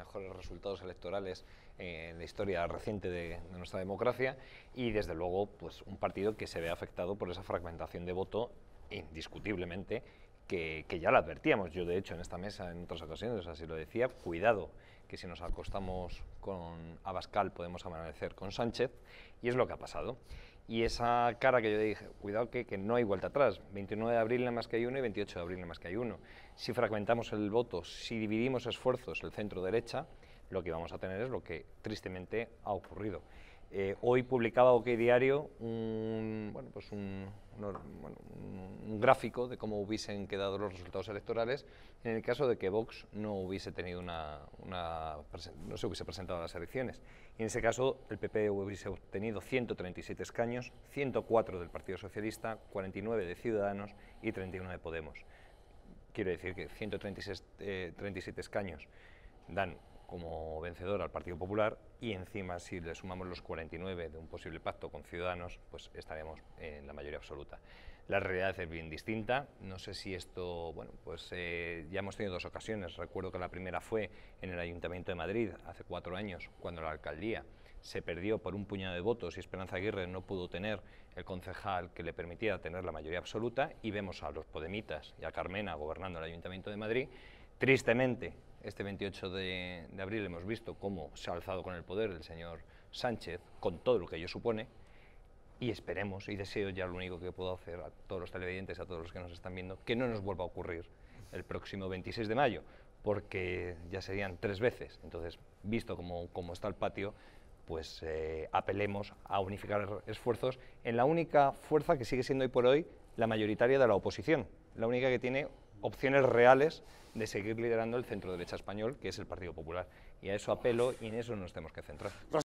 mejores resultados electorales eh, en la historia reciente de, nuestra democracia y desde luego pues un partido que se ve afectado por esa fragmentación de voto indiscutiblemente que, que, ya la advertíamos yo de hecho en esta mesa en otras ocasiones así lo decía cuidado que si nos acostamos con Abascal podemos amanecer con Sánchez y es lo que ha pasado y esa cara que yo dije, cuidado que, que no hay vuelta atrás, 29 de abril nada más que hay uno y 28 de abril nada más que hay uno. Si fragmentamos el voto, si dividimos esfuerzos el centro-derecha, lo que vamos a tener es lo que tristemente ha ocurrido. Eh, hoy publicaba OK Diario un, bueno, pues un, gráfico de cómo hubiesen quedado los resultados electorales en el caso de que Vox no hubiese tenido una, no se hubiese presentado a las elecciones. Y en ese caso el PP hubiese obtenido 137 escaños, 104 del Partido Socialista, 49 de Ciudadanos y 31 de Podemos. Quiero decir que 137 eh, escaños dan como vencedor al Partido Popular y encima si le sumamos los 49 de un posible pacto con Ciudadanos, pues estaríamos en la mayoría absoluta. La realidad es bien distinta. No sé si esto, bueno, pues eh, ya hemos tenido dos ocasiones. Recuerdo que la primera fue en el Ayuntamiento de Madrid hace cuatro años, cuando la alcaldía se perdió por un puñado de votos y Esperanza Aguirre no pudo tener el concejal que le permitiera tener la mayoría absoluta y vemos a los Podemitas y a Carmena gobernando el Ayuntamiento de Madrid. Tristemente, este 28 de, abril hemos visto cómo se ha alzado con el poder el señor Sánchez, con todo lo que ello supone, y esperemos y deseo ya lo único que puedo hacer a todos los televidentes, a todos los que nos están viendo, que no nos vuelva a ocurrir el próximo 26 de mayo, porque ya serían tres veces. Entonces, visto cómo, está el patio, pues eh, apelemos a unificar esfuerzos en la única fuerza que sigue siendo hoy por hoy la mayoritaria de la oposición, la única que tiene opciones reales de seguir liderando el centro derecha español, que es el Partido Popular. Y a eso apelo y en eso nos tenemos que centrar.